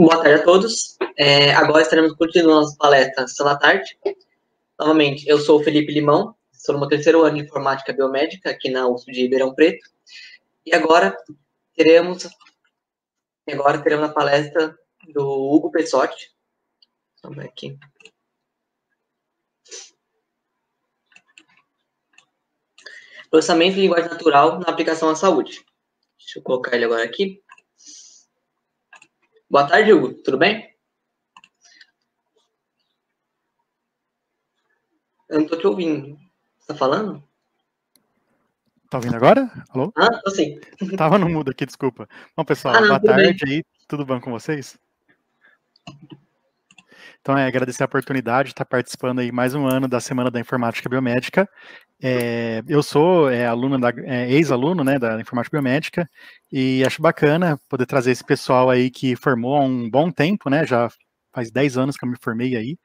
Boa tarde a todos. É, agora estaremos continuando nossa palestra Sala Tarde. Novamente, eu sou o Felipe Limão, Sou no meu terceiro ano de Informática Biomédica aqui na USP de Ribeirão Preto. E agora teremos, agora teremos a palestra do Hugo Pessotti. Vamos ver aqui. Processamento de linguagem natural na aplicação à saúde. Deixa eu colocar ele agora aqui. Boa tarde, Hugo. Tudo bem? Eu não tô te ouvindo. Você tá falando? Tá ouvindo agora? Alô? Ah, tô sim. Tava no mudo aqui, desculpa. Bom, pessoal, ah, não, boa tarde aí. Tudo bom com vocês? Então, é agradecer a oportunidade de estar participando aí mais um ano da Semana da Informática Biomédica. É, eu sou é, aluno da é, ex-aluno né, da Informática Biomédica e acho bacana poder trazer esse pessoal aí que formou há um bom tempo, né? Já faz 10 anos que eu me formei aí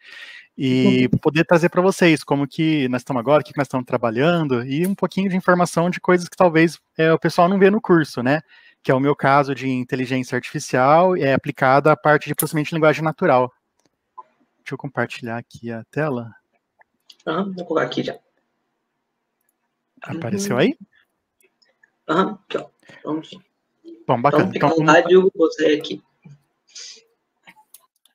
e poder trazer para vocês como que nós estamos agora, o que nós estamos trabalhando e um pouquinho de informação de coisas que talvez é, o pessoal não vê no curso, né? Que é o meu caso de inteligência artificial é aplicada à parte de processamento de linguagem natural, Deixa eu compartilhar aqui a tela. Aham, vou colocar aqui já. Apareceu uhum. aí? Aham, aqui ó. Vamos. Bom, bacana. Então, fica então, vontade, você aqui.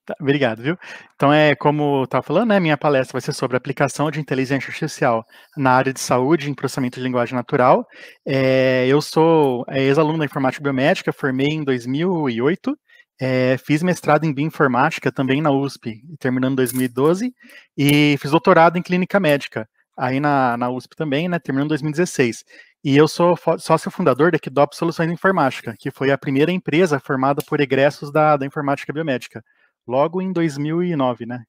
Tá, obrigado, viu? Então, é como eu estava falando, né, minha palestra vai ser sobre aplicação de inteligência artificial na área de saúde em processamento de linguagem natural. É, eu sou é, ex-aluno da informática biomédica, formei em 2008 é, fiz mestrado em bioinformática também na USP, terminando em 2012, e fiz doutorado em clínica médica, aí na, na USP também, né, terminando em 2016. E eu sou sócio fundador da Kidop Soluções Informática, que foi a primeira empresa formada por egressos da, da informática biomédica, logo em 2009, né?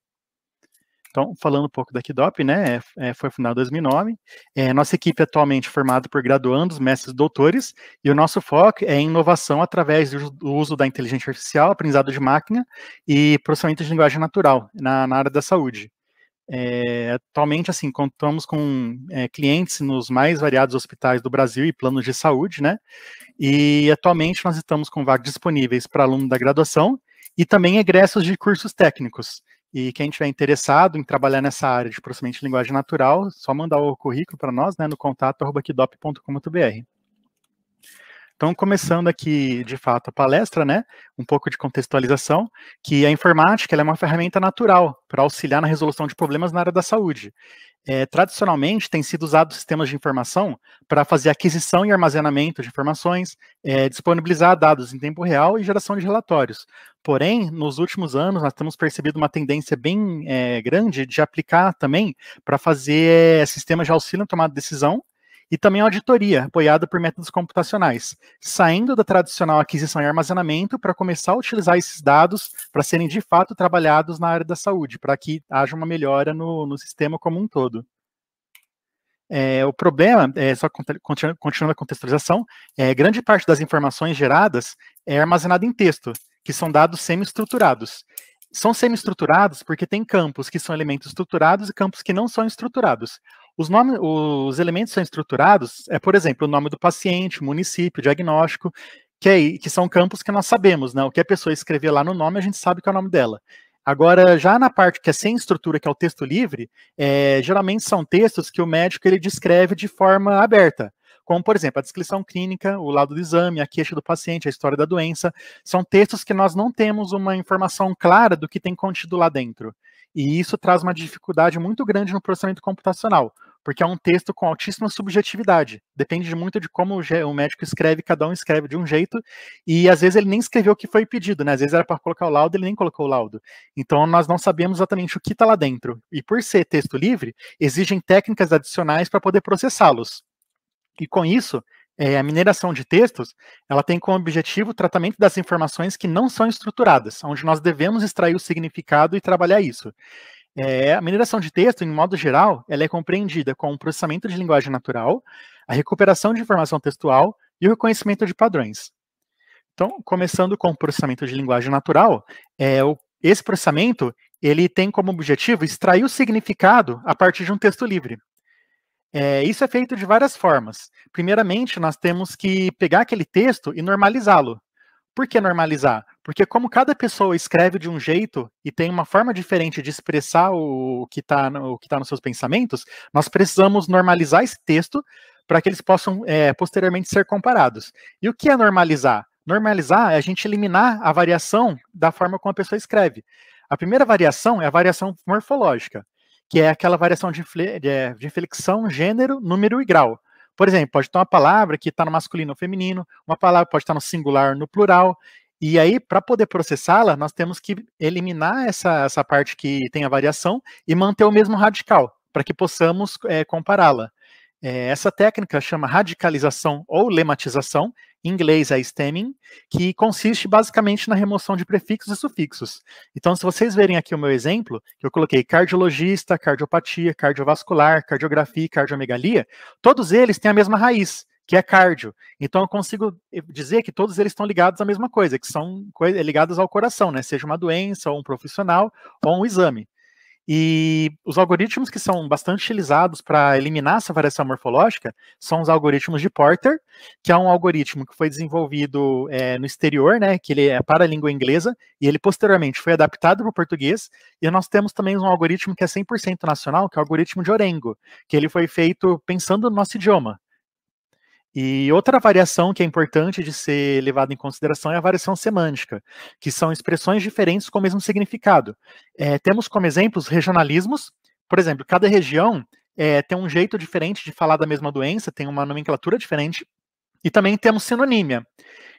Então, falando um pouco da Kidop, né, é, é foi fundada em 2009. É, nossa equipe é atualmente formada por graduandos, mestres, doutores, e o nosso foco é em inovação através do uso da inteligência artificial, aprendizado de máquina e processamento de linguagem natural na, na área da saúde. É, atualmente, assim, contamos com é, clientes nos mais variados hospitais do Brasil e planos de saúde, né? E atualmente nós estamos com vagas disponíveis para aluno da graduação e também egressos de cursos técnicos. E quem tiver interessado em trabalhar nessa área de processamento de linguagem natural, só mandar o currículo para nós, né, no contato@kidop.com.br. Então, começando aqui, de fato, a palestra, né, um pouco de contextualização, que a informática é uma ferramenta natural para auxiliar na resolução de problemas na área da saúde. É, tradicionalmente, tem sido usado sistemas de informação para fazer aquisição e armazenamento de informações, é, disponibilizar dados em tempo real e geração de relatórios. Porém, nos últimos anos, nós temos percebido uma tendência bem é, grande de aplicar também para fazer é, sistemas de auxílio na tomada de decisão e também auditoria, apoiada por métodos computacionais, saindo da tradicional aquisição e armazenamento para começar a utilizar esses dados para serem de fato trabalhados na área da saúde, para que haja uma melhora no, no sistema como um todo. É, o problema, é, só continu, continuando a contextualização, é, grande parte das informações geradas é armazenada em texto, que são dados semi-estruturados. São semi-estruturados porque tem campos que são elementos estruturados e campos que não são estruturados. Os, nome, os elementos são estruturados, é, por exemplo, o nome do paciente, município, diagnóstico, que, é, que são campos que nós sabemos, né? O que a pessoa escrever lá no nome, a gente sabe que é o nome dela. Agora, já na parte que é sem estrutura, que é o texto livre, é, geralmente são textos que o médico ele descreve de forma aberta, como, por exemplo, a descrição clínica, o lado do exame, a queixa do paciente, a história da doença. São textos que nós não temos uma informação clara do que tem contido lá dentro. E isso traz uma dificuldade muito grande no processamento computacional, porque é um texto com altíssima subjetividade. Depende muito de como o médico escreve, cada um escreve de um jeito, e às vezes ele nem escreveu o que foi pedido, né? Às vezes era para colocar o laudo, ele nem colocou o laudo. Então nós não sabemos exatamente o que está lá dentro. E por ser texto livre, exigem técnicas adicionais para poder processá-los. E com isso, é, a mineração de textos, ela tem como objetivo o tratamento das informações que não são estruturadas, onde nós devemos extrair o significado e trabalhar isso. É, a mineração de texto, em modo geral, ela é compreendida com o processamento de linguagem natural, a recuperação de informação textual e o reconhecimento de padrões. Então, começando com o processamento de linguagem natural, é, o, esse processamento ele tem como objetivo extrair o significado a partir de um texto livre. É, isso é feito de várias formas. Primeiramente, nós temos que pegar aquele texto e normalizá-lo. Por que normalizar? Porque como cada pessoa escreve de um jeito e tem uma forma diferente de expressar o que está tá nos seus pensamentos, nós precisamos normalizar esse texto para que eles possam é, posteriormente ser comparados. E o que é normalizar? Normalizar é a gente eliminar a variação da forma como a pessoa escreve. A primeira variação é a variação morfológica, que é aquela variação de, é, de inflexão, gênero, número e grau. Por exemplo, pode ter uma palavra que está no masculino ou feminino, uma palavra pode estar tá no singular, no plural. E aí, para poder processá-la, nós temos que eliminar essa, essa parte que tem a variação e manter o mesmo radical, para que possamos é, compará-la. É, essa técnica chama radicalização ou lematização, em inglês é stemming, que consiste basicamente na remoção de prefixos e sufixos. Então, se vocês verem aqui o meu exemplo, que eu coloquei cardiologista, cardiopatia, cardiovascular, cardiografia e cardiomegalia, todos eles têm a mesma raiz, que é cardio. Então eu consigo dizer que todos eles estão ligados à mesma coisa, que são é, ligados ao coração, né? Seja uma doença, ou um profissional, ou um exame. E os algoritmos que são bastante utilizados para eliminar essa variação morfológica são os algoritmos de Porter, que é um algoritmo que foi desenvolvido é, no exterior, né, que ele é para a língua inglesa, e ele posteriormente foi adaptado para o português. E nós temos também um algoritmo que é 100% nacional, que é o algoritmo de Orengo, que ele foi feito pensando no nosso idioma. E outra variação que é importante de ser levada em consideração é a variação semântica, que são expressões diferentes com o mesmo significado. É, temos como exemplos regionalismos, por exemplo, cada região é, tem um jeito diferente de falar da mesma doença, tem uma nomenclatura diferente, e também temos sinonímia,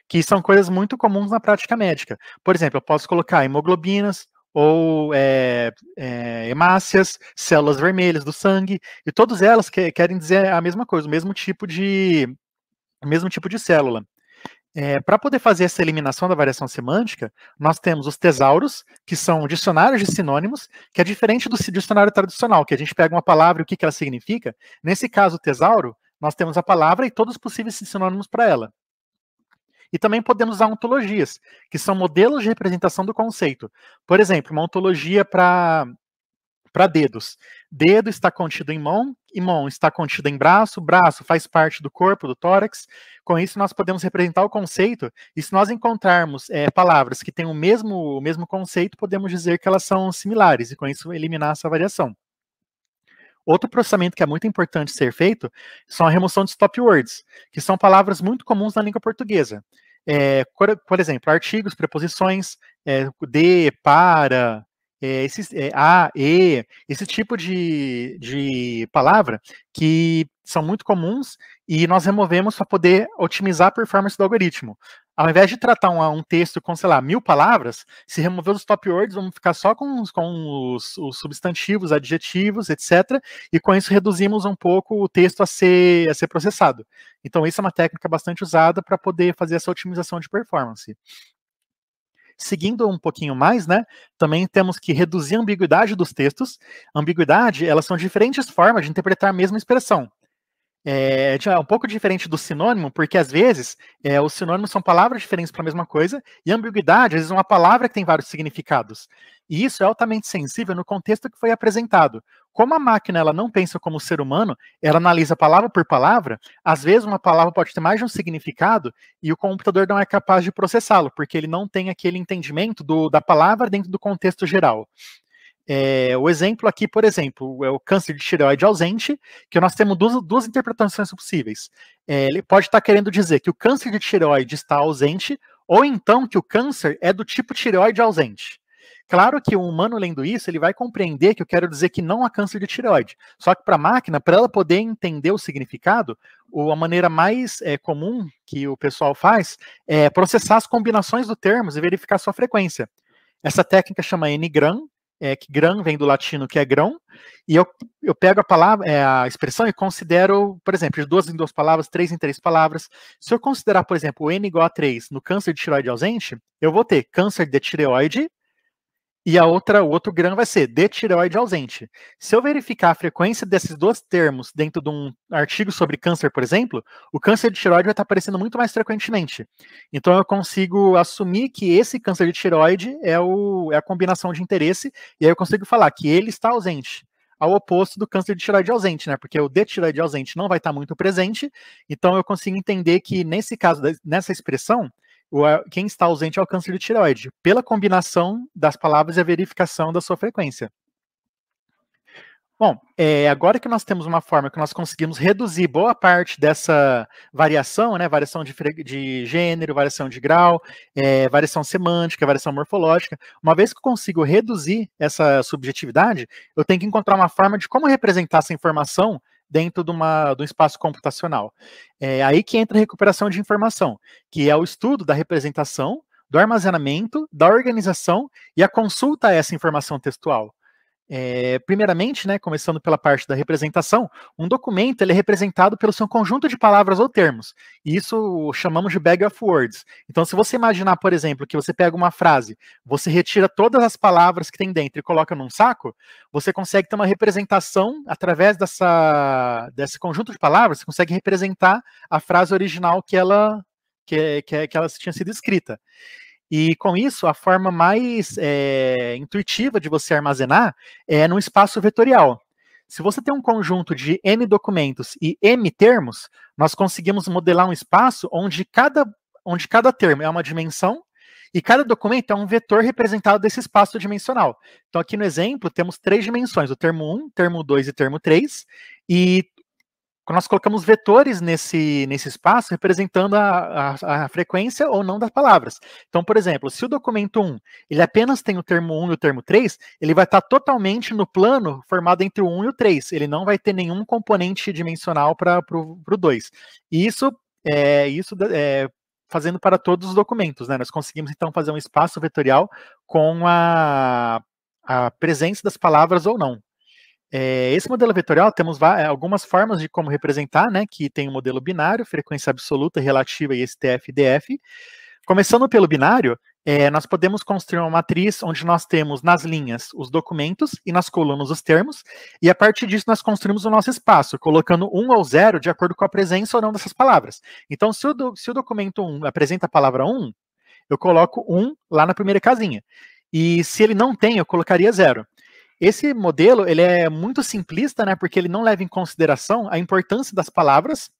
que são coisas muito comuns na prática médica. Por exemplo, eu posso colocar hemoglobinas ou é, é, hemácias, células vermelhas do sangue, e todas elas que, querem dizer a mesma coisa, o mesmo tipo de, mesmo tipo de célula. É, eh, para poder fazer essa eliminação da variação semântica, nós temos os tesauros, que são dicionários de sinônimos, que é diferente do dicionário tradicional, que a gente pega uma palavra e o que, que ela significa. Nesse caso, o tesauro, nós temos a palavra e todos os possíveis sinônimos para ela. E também podemos usar ontologias, que são modelos de representação do conceito. Por exemplo, uma ontologia para para dedos. Dedo está contido em mão, e mão está contida em braço, braço faz parte do corpo, do tórax. Com isso, nós podemos representar o conceito, e se nós encontrarmos é, palavras que têm o mesmo, o mesmo conceito, podemos dizer que elas são similares, e com isso eliminar essa variação. Outro processamento que é muito importante ser feito são a remoção de stop words, que são palavras muito comuns na língua portuguesa. É, por, por, exemplo, artigos, preposições, é, eh, de, para, é, esses, é, eh, a, ah, e, esse tipo de, de palavra que são muito comuns e nós removemos para poder otimizar a performance do algoritmo. Ao invés de tratar um, um, texto com, sei lá, mil palavras, se remover os top words, vamos ficar só com, os, com os, os substantivos, adjetivos, etc. E com isso reduzimos um pouco o texto a ser, a ser processado. Então, isso é uma técnica bastante usada para poder fazer essa otimização de performance. Seguindo um pouquinho mais, né, também temos que reduzir a ambiguidade dos textos. ambiguidade, elas são diferentes formas de interpretar a mesma expressão. É, tipo, é um pouco diferente do sinônimo, porque às vezes é, os sinônimos são palavras diferentes para a mesma coisa, e ambiguidade, às vezes, é uma palavra que tem vários significados. E isso é altamente sensível no contexto que foi apresentado. Como a máquina ela não pensa como o ser humano, ela analisa palavra por palavra, às vezes uma palavra pode ter mais de um significado e o computador não é capaz de processá-lo, porque ele não tem aquele entendimento do, da palavra dentro do contexto geral. É, o exemplo aqui, por exemplo, é o câncer de tireoide ausente, que nós temos duas, duas interpretações possíveis. É, ele pode estar querendo dizer que o câncer de tireoide está ausente, ou então que o câncer é do tipo tireoide ausente. Claro que um humano lendo isso, ele vai compreender que eu quero dizer que não há câncer de tireoide. Só que para a máquina, para ela poder entender o significado, a maneira mais é, comum que o pessoal faz é processar as combinações dos termos e verificar sua frequência. Essa técnica chama N-GRAM, é, que gram vem do latino, que é grão, e eu, eu pego a palavra, é, a expressão e considero, por exemplo, de duas em duas palavras, três em três palavras. Se eu considerar, por exemplo, N igual a 3 no câncer de tireoide ausente, eu vou ter câncer de tireoide e a outra, o outro grão vai ser de tireoide ausente. Se eu verificar a frequência desses dois termos dentro de um artigo sobre câncer, por exemplo, o câncer de tireoide vai estar aparecendo muito mais frequentemente. Então eu consigo assumir que esse câncer de tireoide é, o, é a combinação de interesse, e aí eu consigo falar que ele está ausente. Ao oposto do câncer de tireoide ausente, né? Porque o de tireoide ausente não vai estar muito presente, então eu consigo entender que nesse caso, nessa expressão, quem está ausente é o câncer de tireoide, pela combinação das palavras e a verificação da sua frequência. Bom, é, agora que nós temos uma forma que nós conseguimos reduzir boa parte dessa variação, né, variação de, de gênero, variação de grau, é, variação semântica, variação morfológica, uma vez que eu consigo reduzir essa subjetividade, eu tenho que encontrar uma forma de como representar essa informação dentro de, uma, de um espaço computacional. É aí que entra a recuperação de informação, que é o estudo da representação, do armazenamento, da organização e a consulta a essa informação textual. É, primeiramente, né, começando pela parte da representação, um documento ele é representado pelo seu conjunto de palavras ou termos. E isso chamamos de bag of words. Então, se você imaginar, por exemplo, que você pega uma frase, você retira todas as palavras que tem dentro e coloca num saco, você consegue ter uma representação através dessa, desse conjunto de palavras, você consegue representar a frase original que ela que, que, que ela tinha sido escrita. E com isso, a forma mais é, intuitiva de você armazenar é num espaço vetorial. Se você tem um conjunto de n documentos e m termos, nós conseguimos modelar um espaço onde cada, onde cada termo é uma dimensão e cada documento é um vetor representado desse espaço dimensional. Então, aqui no exemplo, temos três dimensões: o termo 1, termo 2 e termo 3, e nós colocamos vetores nesse, nesse espaço representando a, a, a, frequência ou não das palavras. Então, por exemplo, se o documento 1 ele apenas tem o termo 1 e o termo 3, ele vai estar totalmente no plano formado entre o 1 e o 3. Ele não vai ter nenhum componente dimensional para o 2. E isso, é, isso é, fazendo para todos os documentos. Né? Nós conseguimos, então, fazer um espaço vetorial com a, a presença das palavras ou não. É, esse modelo vetorial temos é, algumas formas de como representar, né? Que tem o um modelo binário, frequência absoluta, relativa e STF-DF. Começando pelo binário, é, nós podemos construir uma matriz onde nós temos nas linhas os documentos e nas colunas os termos, e a partir disso nós construímos o nosso espaço, colocando um ou zero de acordo com a presença ou não dessas palavras. Então, se o, do, se o documento 1 um apresenta a palavra 1, um, eu coloco 1 um lá na primeira casinha. E se ele não tem, eu colocaria zero. Esse modelo ele é muito simplista, né? Porque ele não leva em consideração a importância das palavras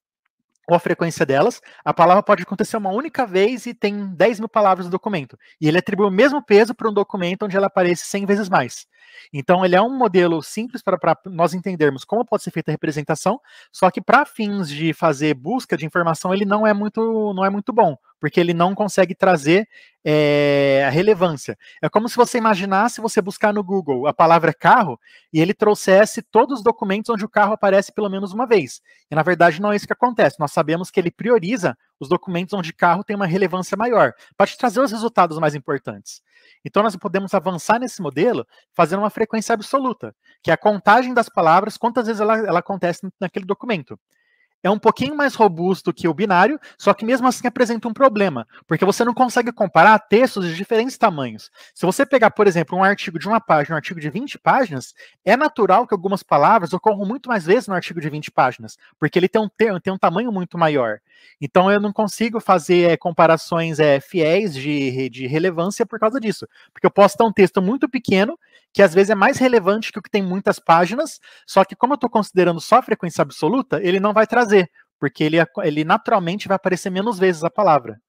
ou a frequência delas. A palavra pode acontecer uma única vez e tem 10 mil palavras no documento. E ele atribui o mesmo peso para um documento onde ela aparece 100 vezes mais. Então, ele é um modelo simples para nós entendermos como pode ser feita a representação, só que para fins de fazer busca de informação, ele não é muito, não é muito bom, porque ele não consegue trazer é, a relevância. É como se você imaginasse você buscar no Google a palavra carro e ele trouxesse todos os documentos onde o carro aparece pelo menos uma vez. E na verdade não é isso que acontece. Nós sabemos que ele prioriza os documentos onde carro tem uma relevância maior, para te trazer os resultados mais importantes. Então nós podemos avançar nesse modelo fazendo uma frequência absoluta, que é a contagem das palavras, quantas vezes ela, ela acontece naquele documento é um pouquinho mais robusto que o binário, só que mesmo assim apresenta um problema, porque você não consegue comparar textos de diferentes tamanhos. Se você pegar, por exemplo, um artigo de uma página, um artigo de 20 páginas, é natural que algumas palavras ocorram muito mais vezes no artigo de 20 páginas, porque ele tem um, termo, tem um tamanho muito maior. Então eu não consigo fazer é, comparações é, fiéis de, de relevância por causa disso, porque eu posso ter um texto muito pequeno que às vezes é mais relevante que o que tem muitas páginas, só que como eu estou considerando só a frequência absoluta, ele não vai trazer, porque ele, é ele naturalmente vai aparecer menos vezes a palavra.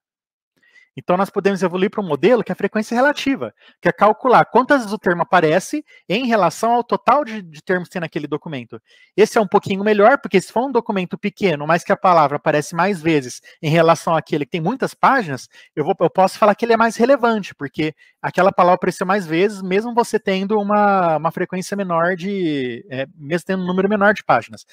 Então, nós podemos evoluir para um modelo que é a frequência relativa, que é calcular quantas vezes o termo aparece em relação ao total de, de termos que tem naquele documento. Esse é um pouquinho melhor, porque se for um documento pequeno, mas que a palavra aparece mais vezes em relação àquele que tem muitas páginas, eu, vou, eu posso falar que ele é mais relevante, porque aquela palavra apareceu mais vezes, mesmo você tendo uma, uma frequência menor de. É, mesmo tendo um número menor de páginas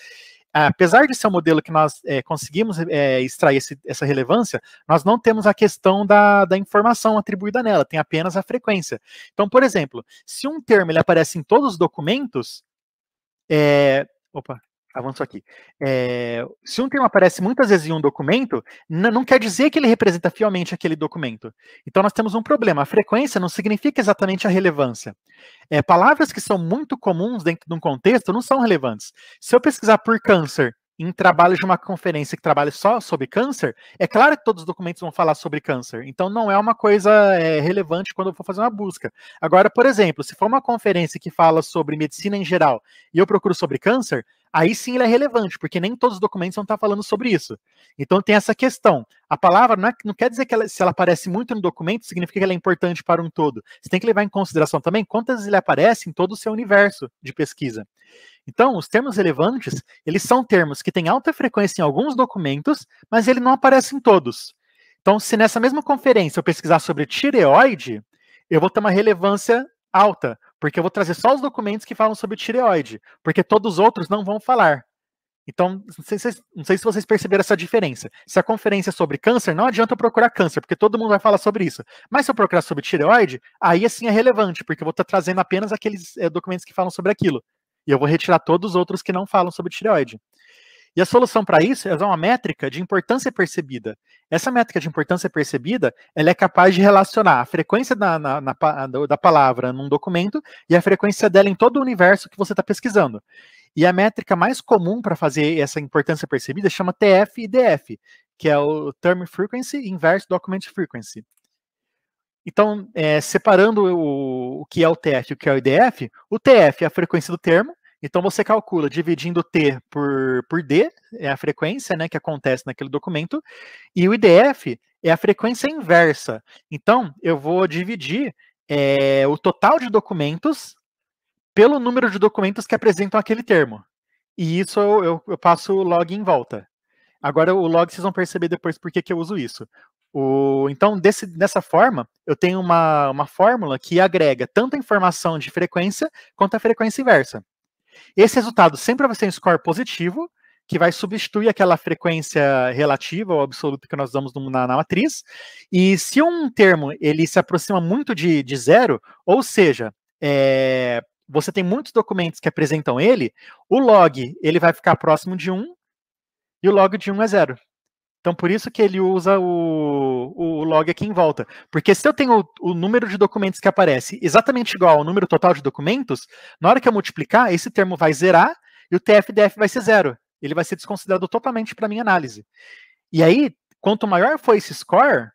apesar de ser um modelo que nós é, conseguimos é, extrair esse, essa relevância, nós não temos a questão da, da, informação atribuída nela, tem apenas a frequência. Então, por exemplo, se um termo ele aparece em todos os documentos, é, opa, avanço aqui. É, se um termo aparece muitas vezes em um documento, não quer dizer que ele representa fielmente aquele documento. Então nós temos um problema. A frequência não significa exatamente a relevância. É, palavras que são muito comuns dentro de um contexto não são relevantes. Se eu pesquisar por câncer em trabalho de uma conferência que trabalha só sobre câncer, é claro que todos os documentos vão falar sobre câncer. Então não é uma coisa é, relevante quando eu for fazer uma busca. Agora, por exemplo, se for uma conferência que fala sobre medicina em geral e eu procuro sobre câncer, aí sim ele é relevante, porque nem todos os documentos vão estar falando sobre isso. Então tem essa questão. A palavra não, é, não quer dizer que ela, se ela aparece muito no documento, significa que ela é importante para um todo. Você tem que levar em consideração também quantas ele aparece em todo o seu universo de pesquisa. Então, os termos relevantes, eles são termos que têm alta frequência em alguns documentos, mas ele não aparece em todos. Então, se nessa mesma conferência eu pesquisar sobre tireoide, eu vou ter uma relevância alta, porque eu vou trazer só os documentos que falam sobre o tireoide, porque todos os outros não vão falar. Então, não sei, se, não sei, se vocês perceberam essa diferença. Se a conferência é sobre câncer, não adianta eu procurar câncer, porque todo mundo vai falar sobre isso. Mas se eu procurar sobre tireoide, aí assim é relevante, porque eu vou estar trazendo apenas aqueles é, documentos que falam sobre aquilo. E eu vou retirar todos os outros que não falam sobre tireoide. E a solução para isso é usar uma métrica de importância percebida. Essa métrica de importância percebida, ela é capaz de relacionar a frequência da, na, na, da palavra num documento e a frequência dela em todo o universo que você está pesquisando. E a métrica mais comum para fazer essa importância percebida chama TF e DF, que é o Term Frequency Inverse Document Frequency. Então, é, separando o, o, que é o TF e o que é o IDF, o TF é a frequência do termo, então você calcula dividindo T por, por D, é a frequência né, que acontece naquele documento, e o IDF é a frequência inversa. Então eu vou dividir é, o total de documentos pelo número de documentos que apresentam aquele termo. E isso eu, eu, passo o log em volta. Agora o log vocês vão perceber depois por que eu uso isso. O, então, desse, dessa forma, eu tenho uma, uma fórmula que agrega tanto a informação de frequência quanto a frequência inversa. Esse resultado sempre vai ser um score positivo, que vai substituir aquela frequência relativa ou absoluta que nós damos na, na, matriz. E se um termo ele se aproxima muito de, de zero, ou seja, é, você tem muitos documentos que apresentam ele, o log ele vai ficar próximo de 1 um, e o log de 1 um é zero. Então, por isso que ele usa o, o log aqui em volta. Porque se eu tenho o, o, número de documentos que aparece exatamente igual ao número total de documentos, na hora que eu multiplicar, esse termo vai zerar e o TFDF vai ser zero. Ele vai ser desconsiderado totalmente para minha análise. E aí, quanto maior for esse score,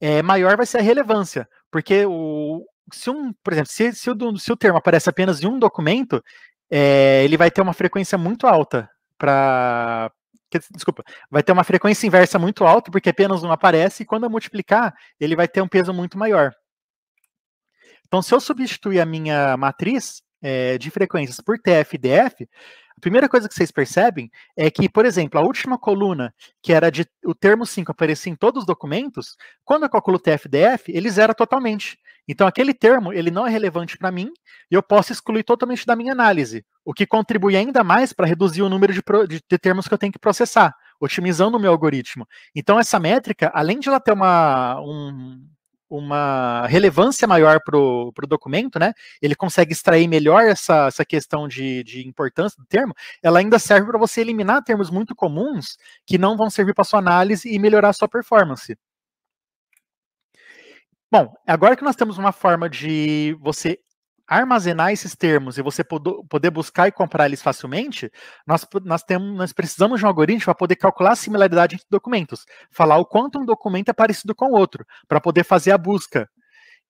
é, maior vai ser a relevância. Porque o, se um, por exemplo, se, se, o, se o termo aparece apenas em um documento, é, ele vai ter uma frequência muito alta para desculpa, vai ter uma frequência inversa muito alta, porque apenas um aparece, e quando eu multiplicar, ele vai ter um peso muito maior. Então, se eu substituir a minha matriz é, de frequências por TF e DF, a primeira coisa que vocês percebem é que, por exemplo, a última coluna, que era de o termo 5 aparecia em todos os documentos, quando eu calculo TFDF, ele zera totalmente. Então, aquele termo ele não é relevante para mim e eu posso excluir totalmente da minha análise, o que contribui ainda mais para reduzir o número de, de, de termos que eu tenho que processar, otimizando o meu algoritmo. Então, essa métrica, além de ela ter uma, um, uma relevância maior para o documento, né? Ele consegue extrair melhor essa, essa questão de, de importância do termo, ela ainda serve para você eliminar termos muito comuns que não vão servir para sua análise e melhorar a sua performance. Bom, agora que nós temos uma forma de você armazenar esses termos e você poder buscar e comprar eles facilmente, nós, nós, temos, nós precisamos de um algoritmo para poder calcular a similaridade entre documentos, falar o quanto um documento é parecido com o outro, para poder fazer a busca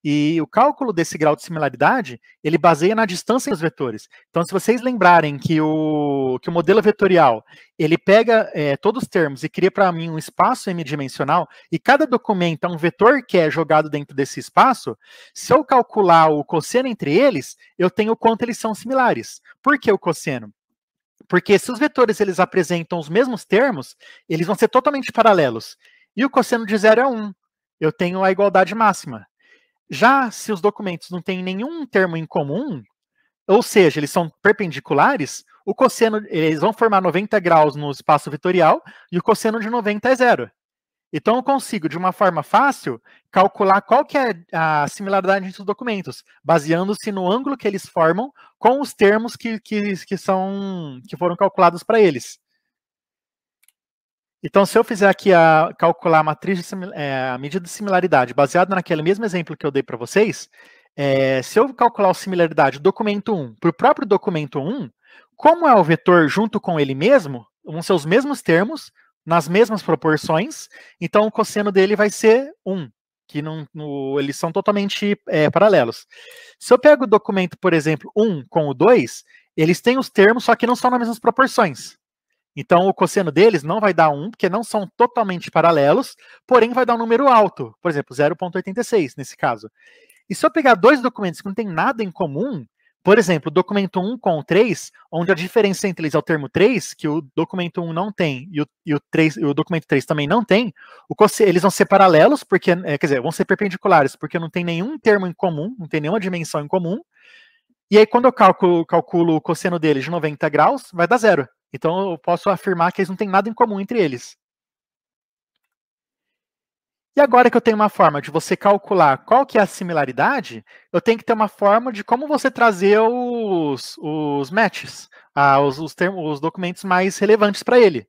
e o cálculo desse grau de similaridade, ele baseia na distância dos vetores. Então, se vocês lembrarem que o, que o modelo vetorial, ele pega é, todos os termos e cria para mim um espaço m-dimensional, e cada documento é um vetor que é jogado dentro desse espaço, se eu calcular o cosseno entre eles, eu tenho quanto eles são similares. Por que o cosseno? Porque se os vetores eles apresentam os mesmos termos, eles vão ser totalmente paralelos. E o cosseno de zero é 1. Um. Eu tenho a igualdade máxima. Já se os documentos não têm nenhum termo em comum, ou seja, eles são perpendiculares, o cosseno, eles vão formar 90 graus no espaço vetorial e o cosseno de 90 é zero. Então eu consigo, de uma forma fácil, calcular qual que é a similaridade entre os documentos, baseando-se no ângulo que eles formam com os termos que, que, que, são, que foram calculados para eles. Então, se eu fizer aqui a calcular a matriz de é, a medida de similaridade baseado naquele mesmo exemplo que eu dei para vocês, é, se eu calcular a similaridade do documento 1 para o próprio documento 1, como é o vetor junto com ele mesmo, vão ser os mesmos termos, nas mesmas proporções, então o cosseno dele vai ser 1, que não, no, eles são totalmente é, paralelos. Se eu pego o documento, por exemplo, 1 com o 2, eles têm os termos, só que não são nas mesmas proporções. Então, o cosseno deles não vai dar 1, porque não são totalmente paralelos, porém vai dar um número alto, por exemplo, 0,86 nesse caso. E se eu pegar dois documentos que não têm nada em comum, por exemplo, o documento 1 com o 3, onde a diferença entre eles é o termo 3, que o documento 1 não tem e o, e o, 3, o documento 3 também não tem, cosseno, eles vão ser paralelos, porque, é, quer dizer, vão ser perpendiculares, porque não tem nenhum termo em comum, não tem nenhuma dimensão em comum. E aí, quando eu calculo, calculo o cosseno deles de 90 graus, vai dar zero. Então eu posso afirmar que eles não têm nada em comum entre eles. E agora que eu tenho uma forma de você calcular qual que é a similaridade, eu tenho que ter uma forma de como você trazer os, os matches, ah, os, os, termos, os documentos mais relevantes para ele.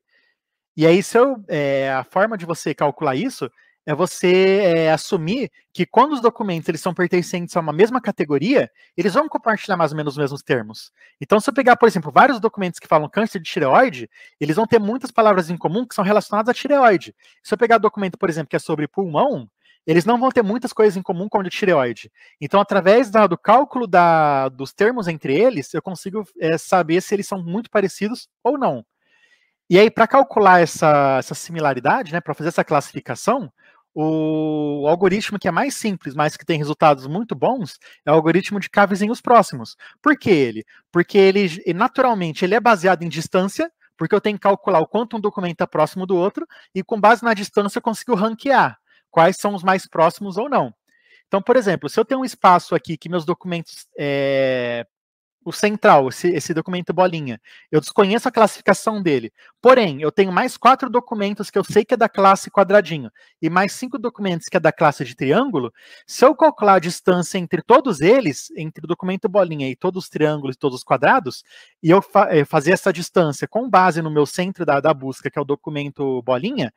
E aí, se eu, é, a forma de você calcular isso é você é, assumir que quando os documentos eles são pertencentes a uma mesma categoria, eles vão compartilhar mais ou menos os mesmos termos. Então, se eu pegar, por exemplo, vários documentos que falam câncer de tireoide, eles vão ter muitas palavras em comum que são relacionadas à tireoide. Se eu pegar documento, por exemplo, que é sobre pulmão, eles não vão ter muitas coisas em comum com o de tireoide. Então, através da, do cálculo da, dos termos entre eles, eu consigo é, saber se eles são muito parecidos ou não. E aí, para calcular essa, essa similaridade, né, para fazer essa classificação, o algoritmo que é mais simples, mas que tem resultados muito bons, é o algoritmo de cavezinhos próximos. Por que ele? Porque ele naturalmente ele é baseado em distância, porque eu tenho que calcular o quanto um documento está próximo do outro, e com base na distância eu consigo ranquear quais são os mais próximos ou não. Então, por exemplo, se eu tenho um espaço aqui que meus documentos é, o central, esse, esse, documento bolinha. Eu desconheço a classificação dele. Porém, eu tenho mais quatro documentos que eu sei que é da classe quadradinho e mais cinco documentos que é da classe de triângulo. Se eu calcular a distância entre todos eles, entre o documento bolinha e todos os triângulos e todos os quadrados, e eu fa eh, fazer essa distância com base no meu centro da, da busca, que é o documento bolinha,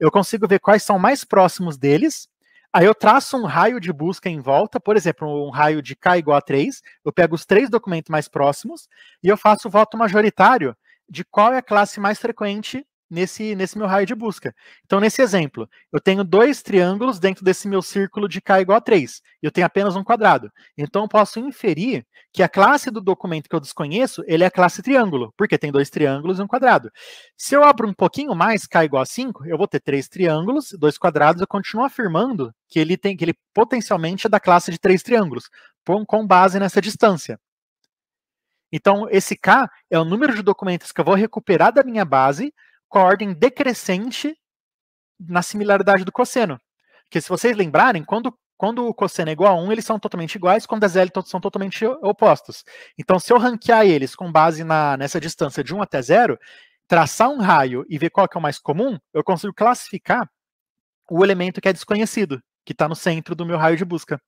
eu consigo ver quais são mais próximos deles Aí eu traço um raio de busca em volta, por exemplo, um raio de K igual a 3, eu pego os três documentos mais próximos e eu faço o voto majoritário de qual é a classe mais frequente nesse, nesse meu raio de busca. Então, nesse exemplo, eu tenho dois triângulos dentro desse meu círculo de K igual a 3. eu tenho apenas um quadrado. Então, eu posso inferir que a classe do documento que eu desconheço, ele é a classe triângulo, porque tem dois triângulos e um quadrado. Se eu abro um pouquinho mais, K igual a 5, eu vou ter três triângulos, dois quadrados, eu continuo afirmando que ele tem que ele potencialmente é da classe de três triângulos, com base nessa distância. Então, esse K é o número de documentos que eu vou recuperar da minha base com a ordem decrescente na similaridade do cosseno. Porque se vocês lembrarem, quando, quando o cosseno é igual a 1, eles são totalmente iguais, quando as é L são totalmente opostos. Então, se eu ranquear eles com base na, nessa distância de 1 até 0, traçar um raio e ver qual que é o mais comum, eu consigo classificar o elemento que é desconhecido, que está no centro do meu raio de busca.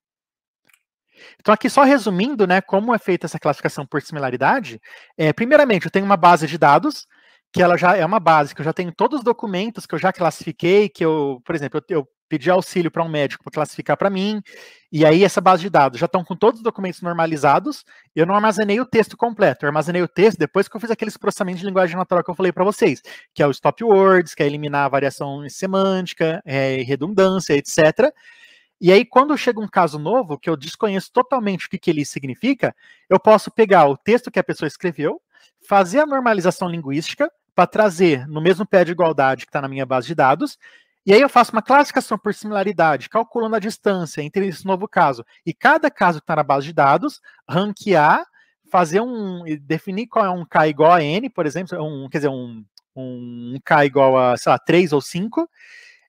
Então, aqui só resumindo, né, como é feita essa classificação por similaridade, é, primeiramente, eu tenho uma base de dados que ela já é uma base, que eu já tenho todos os documentos que eu já classifiquei, que eu, por exemplo, eu, eu pedi auxílio para um médico para classificar para mim, e aí essa base de dados já estão com todos os documentos normalizados, eu não armazenei o texto completo, eu armazenei o texto depois que eu fiz aqueles processamentos de linguagem natural que eu falei para vocês, que é o stop words, que é eliminar a variação semântica, é, redundância, etc., e aí, quando chega um caso novo, que eu desconheço totalmente o que, que ele significa, eu posso pegar o texto que a pessoa escreveu, fazer a normalização linguística, para trazer no mesmo pé de igualdade que está na minha base de dados. E aí eu faço uma classificação por similaridade, calculando a distância entre esse novo caso e cada caso que está na base de dados, ranquear, fazer um. definir qual é um K igual a N, por exemplo, um, quer dizer, um, um K igual a, sei lá, 3 ou 5.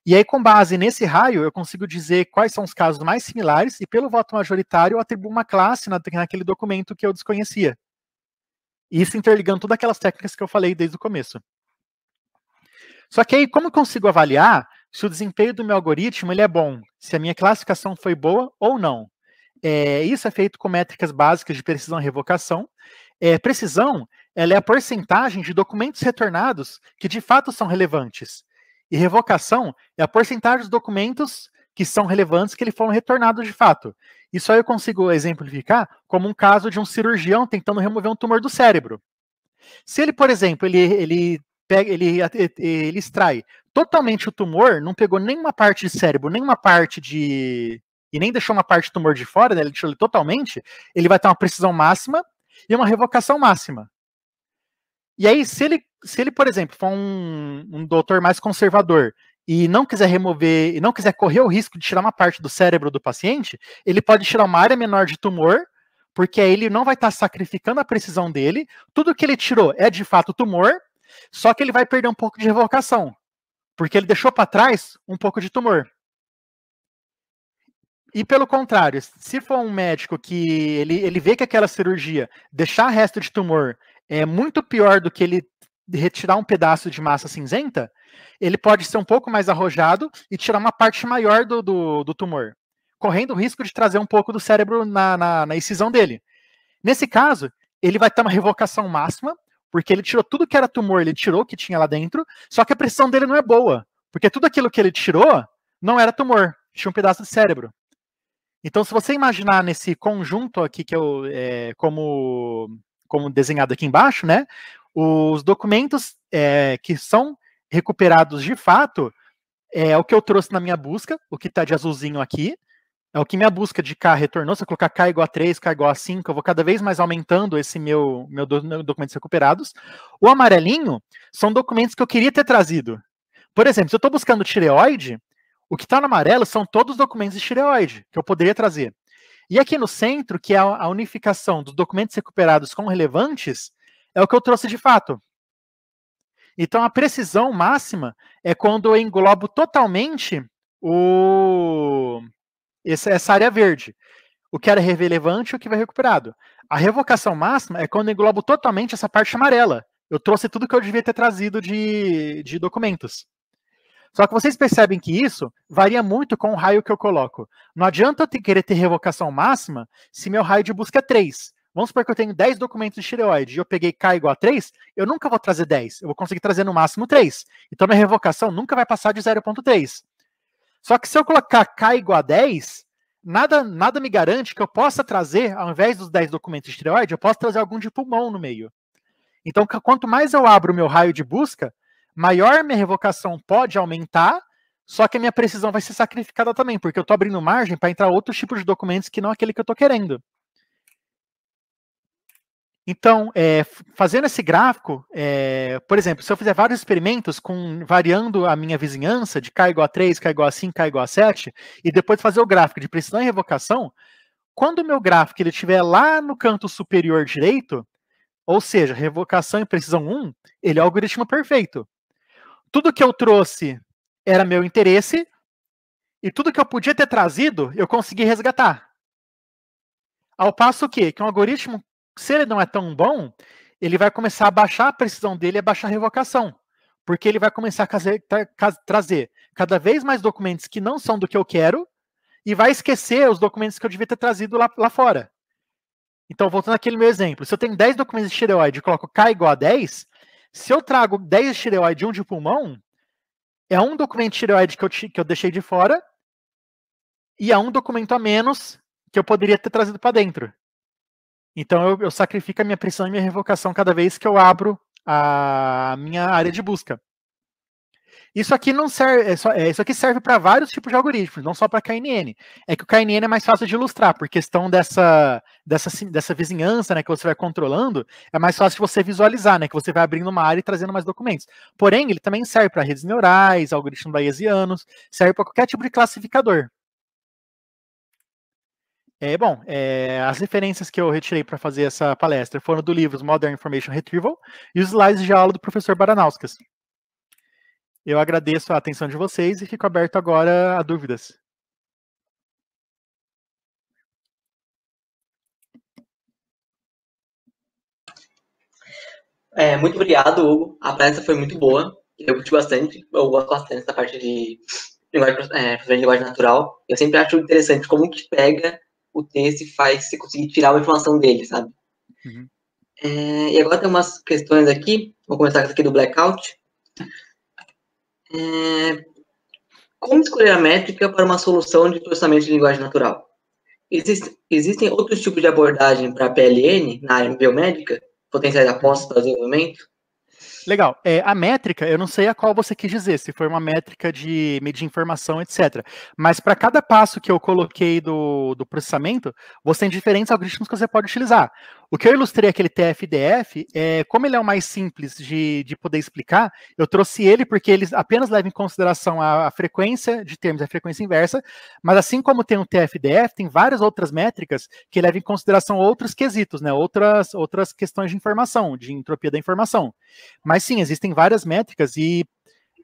E aí, com base nesse raio, eu consigo dizer quais são os casos mais similares, e pelo voto majoritário, eu atribuo uma classe naquele documento que eu desconhecia isso interligando todas aquelas técnicas que eu falei desde o começo. Só que aí, como eu consigo avaliar se o desempenho do meu algoritmo ele é bom, se a minha classificação foi boa ou não? É, isso é feito com métricas básicas de precisão e revocação. É, precisão ela é a porcentagem de documentos retornados que de fato são relevantes. E revocação é a porcentagem dos documentos que são relevantes, que ele foram retornados de fato. Isso aí eu consigo exemplificar como um caso de um cirurgião tentando remover um tumor do cérebro. Se ele, por exemplo, ele, ele, pega, ele, ele extrai totalmente o tumor, não pegou nenhuma parte de cérebro, nenhuma parte de. e nem deixou uma parte do tumor de fora, né? ele deixou ele totalmente, ele vai ter uma precisão máxima e uma revocação máxima. E aí, se ele, se ele por exemplo, for um, um doutor mais conservador e não quiser remover, e não quiser correr o risco de tirar uma parte do cérebro do paciente, ele pode tirar uma área menor de tumor, porque aí ele não vai estar tá sacrificando a precisão dele. Tudo que ele tirou é de fato tumor, só que ele vai perder um pouco de revocação, porque ele deixou para trás um pouco de tumor. E pelo contrário, se for um médico que ele, ele vê que aquela cirurgia deixar resto de tumor é muito pior do que ele retirar um pedaço de massa cinzenta, ele pode ser um pouco mais arrojado e tirar uma parte maior do, do, do tumor, correndo o risco de trazer um pouco do cérebro na, na, na incisão dele. Nesse caso, ele vai ter uma revocação máxima, porque ele tirou tudo que era tumor, ele tirou o que tinha lá dentro, só que a pressão dele não é boa, porque tudo aquilo que ele tirou não era tumor, tinha um pedaço de cérebro. Então, se você imaginar nesse conjunto aqui que eu é, como como desenhado aqui embaixo, né? Os documentos é, que são recuperados de fato, é o que eu trouxe na minha busca, o que está de azulzinho aqui, é o que minha busca de K retornou. Se eu colocar K igual a 3, K igual a 5, eu vou cada vez mais aumentando esse meu, meu documentos recuperados. O amarelinho são documentos que eu queria ter trazido. Por exemplo, se eu estou buscando tireoide, o que está no amarelo são todos os documentos de tireoide que eu poderia trazer. E aqui no centro, que é a unificação dos documentos recuperados com relevantes, é o que eu trouxe de fato. Então a precisão máxima é quando eu englobo totalmente o essa área verde, o que era relevante e o que vai recuperado. A revocação máxima é quando eu englobo totalmente essa parte amarela. Eu trouxe tudo que eu devia ter trazido de, de documentos. Só que vocês percebem que isso varia muito com o raio que eu coloco. Não adianta eu ter, querer ter revocação máxima se meu raio de busca é 3. Vamos supor que eu tenho 10 documentos de tireoide e eu peguei K igual a 3, eu nunca vou trazer 10, eu vou conseguir trazer no máximo 3. Então minha revocação nunca vai passar de 0,3. Só que se eu colocar K igual a 10, nada, nada me garante que eu possa trazer, ao invés dos 10 documentos de tireoide, eu posso trazer algum de pulmão no meio. Então, quanto mais eu abro o meu raio de busca, maior minha revocação pode aumentar, só que a minha precisão vai ser sacrificada também, porque eu estou abrindo margem para entrar outros tipos de documentos que não aquele que eu estou querendo. Então, é, fazendo esse gráfico, é, por exemplo, se eu fizer vários experimentos com variando a minha vizinhança de k igual a 3, k igual a 5, k igual a 7, e depois fazer o gráfico de precisão e revocação, quando o meu gráfico ele estiver lá no canto superior direito, ou seja, revocação e precisão 1, ele é o algoritmo perfeito. Tudo que eu trouxe era meu interesse, e tudo que eu podia ter trazido, eu consegui resgatar. Ao passo que, que um algoritmo se ele não é tão bom, ele vai começar a baixar a precisão dele, a baixar a revocação. Porque ele vai começar a trazer, trazer cada vez mais documentos que não são do que eu quero e vai esquecer os documentos que eu devia ter trazido lá, lá fora. Então, voltando àquele meu exemplo, se eu tenho 10 documentos de estereoide e coloco K igual a 10, se eu trago 10 de estereoide e um de pulmão, é um documento de estereoide que eu, que eu deixei de fora e é um documento a menos que eu poderia ter trazido para dentro. Então eu, eu sacrifico a minha pressão e minha revocação cada vez que eu abro a minha área de busca. Isso aqui não serve, é é, isso aqui serve para vários tipos de algoritmos, não só para KNN. É que o KNN é mais fácil de ilustrar, por questão dessa, dessa, dessa vizinhança, né, que você vai controlando, é mais fácil de você visualizar, né, que você vai abrindo uma área e trazendo mais documentos. Porém, ele também serve para redes neurais, algoritmos bayesianos, serve para qualquer tipo de classificador. É, bom, é, as referências que eu retirei para fazer essa palestra foram do livro Modern Information Retrieval e os slides de aula do professor Baranauskas. Eu agradeço a atenção de vocês e fico aberto agora a dúvidas. É, muito obrigado, Hugo. A palestra foi muito boa. Eu curti bastante. Eu gosto bastante da parte de linguagem, é, de linguagem natural. Eu sempre acho interessante como que pega o texto faz você conseguir tirar uma informação dele, sabe? Uhum. É, e agora tem umas questões aqui, vou começar com essa aqui do blackout. É, como escolher a métrica para uma solução de processamento de linguagem natural? Existe, existem outros tipos de abordagem para a PLN na área biomédica, potenciais apostas para desenvolvimento? Legal. É, a métrica, eu não sei a qual você quis dizer, se foi uma métrica de medir informação, etc. Mas para cada passo que eu coloquei do, do processamento, você tem diferentes algoritmos que você pode utilizar. O que eu ilustrei aquele TFDF, é, como ele é o mais simples de, de poder explicar, eu trouxe ele porque ele apenas leva em consideração a, a frequência de termos a frequência inversa, mas assim como tem o um TFDF, tem várias outras métricas que levam em consideração outros quesitos, né, outras, outras questões de informação, de entropia da informação. Mas sim, existem várias métricas e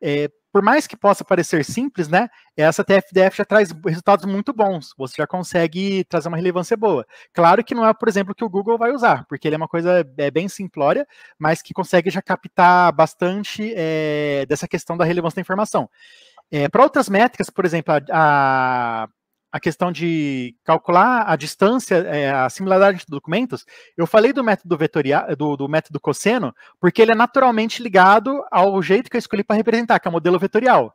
é, por mais que possa parecer simples, né? Essa TFDF já traz resultados muito bons. Você já consegue trazer uma relevância boa. Claro que não é, por exemplo, que o Google vai usar, porque ele é uma coisa é, bem simplória, mas que consegue já captar bastante é, dessa questão da relevância da informação. É, Para outras métricas, por exemplo, a, a a questão de calcular a distância, é, a similaridade entre documentos, eu falei do método vetorial, do, do, método cosseno, porque ele é naturalmente ligado ao jeito que eu escolhi para representar, que é o modelo vetorial.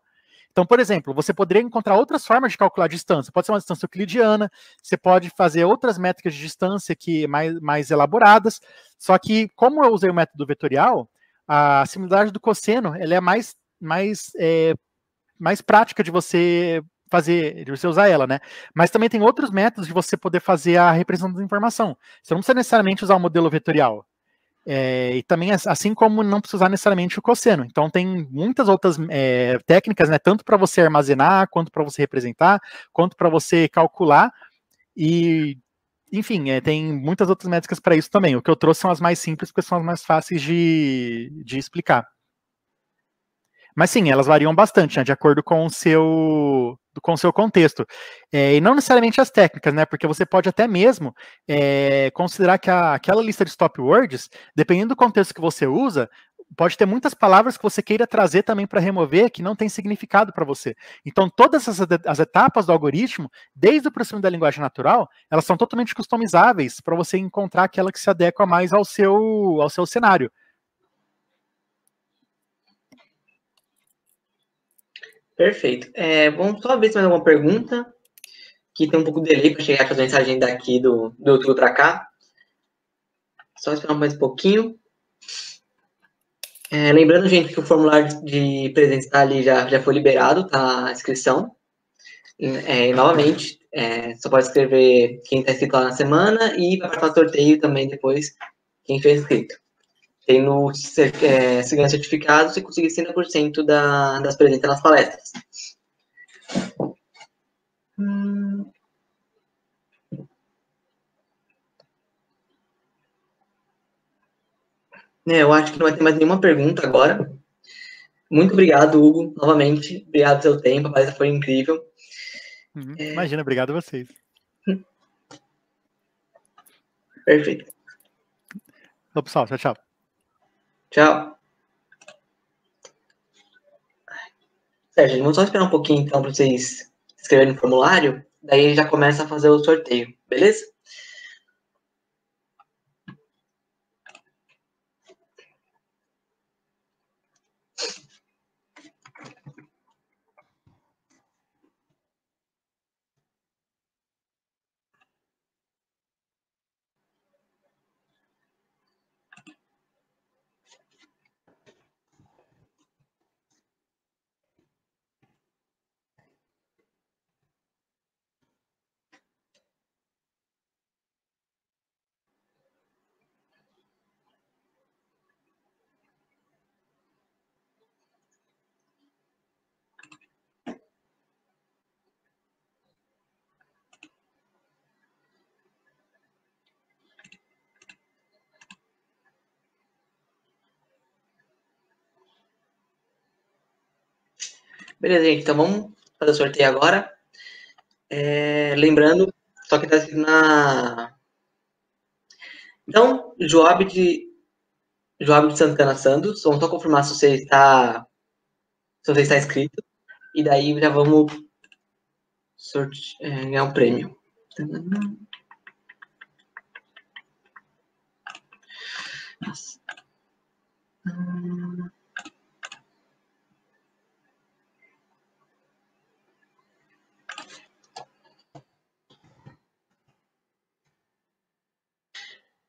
Então, por exemplo, você poderia encontrar outras formas de calcular a distância. Pode ser uma distância euclidiana, você pode fazer outras métricas de distância que mais, mais elaboradas. Só que, como eu usei o método vetorial, a similaridade do cosseno ela é mais, mais, é, mais prática de você fazer, de você usar ela, né? Mas também tem outros métodos de você poder fazer a representação da informação. Você não precisa necessariamente usar o modelo vetorial. É, e também, assim como não precisa usar necessariamente o cosseno. Então, tem muitas outras é, técnicas, né? Tanto para você armazenar, quanto para você representar, quanto para você calcular. E, enfim, é, tem muitas outras métricas para isso também. O que eu trouxe são as mais simples, porque são as mais fáceis de, de explicar. Mas sim, elas variam bastante, né, de acordo com o seu, com o seu contexto. É, e não necessariamente as técnicas, né? Porque você pode até mesmo é, considerar que a, aquela lista de stop words, dependendo do contexto que você usa, pode ter muitas palavras que você queira trazer também para remover que não tem significado para você. Então, todas as, as, etapas do algoritmo, desde o próximo da linguagem natural, elas são totalmente customizáveis para você encontrar aquela que se adequa mais ao seu, ao seu cenário. Perfeito. É, vamos só ver se mais alguma pergunta, que tem um pouco de delay para chegar com as mensagens daqui do, do YouTube para cá. Só esperar mais um pouquinho. É, lembrando, gente, que o formulário de presença está ali já, já foi liberado, tá a inscrição. É, e, novamente, é, só pode escrever quem está inscrito lá na semana e vai participar do sorteio também depois quem fez inscrito tendo é, se ganhar certificado, você conseguir 60% da, das presentes nas palestras. Hum. É, eu acho que não vai ter mais nenhuma pergunta agora. Muito obrigado, Hugo, novamente. Obrigado pelo seu tempo, a palestra foi incrível. Uhum, é... Imagina, obrigado a vocês. Perfeito. Então, pessoal, tchau, tchau. Tchau. Certo, vamos só esperar um pouquinho então para vocês escreverem no formulário, daí já começa a fazer o sorteio, beleza? Beleza, gente, então vamos fazer o sorteio agora. É, lembrando, só que está escrito na. Então, Joab de. Joab de Santana Santos. Vamos só confirmar se você está. Se você está inscrito. E daí já vamos sorte... É, ganhar um prêmio. Nossa.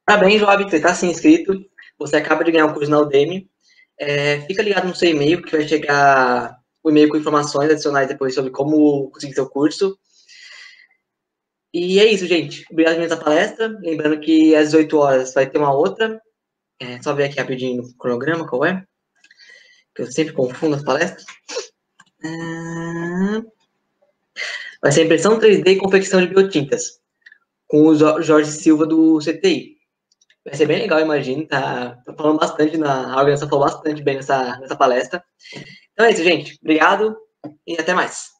Parabéns, tá Joab, você está se inscrito. Você acaba de ganhar o um curso na Udemy. É, fica ligado no seu e-mail, que vai chegar o e-mail com informações adicionais depois sobre como conseguir seu curso. E é isso, gente. Obrigado pela palestra. Lembrando que às 8 horas vai ter uma outra. É, só ver aqui rapidinho no cronograma qual é. Que eu sempre confundo as palestras. É, vai ser impressão 3D e confecção de biotintas. Com o Jorge Silva do CTI. Vai ser bem legal, imagino. Tá, tá falando bastante na. A organização falou bastante bem nessa, nessa palestra. Então é isso, gente. Obrigado e até mais.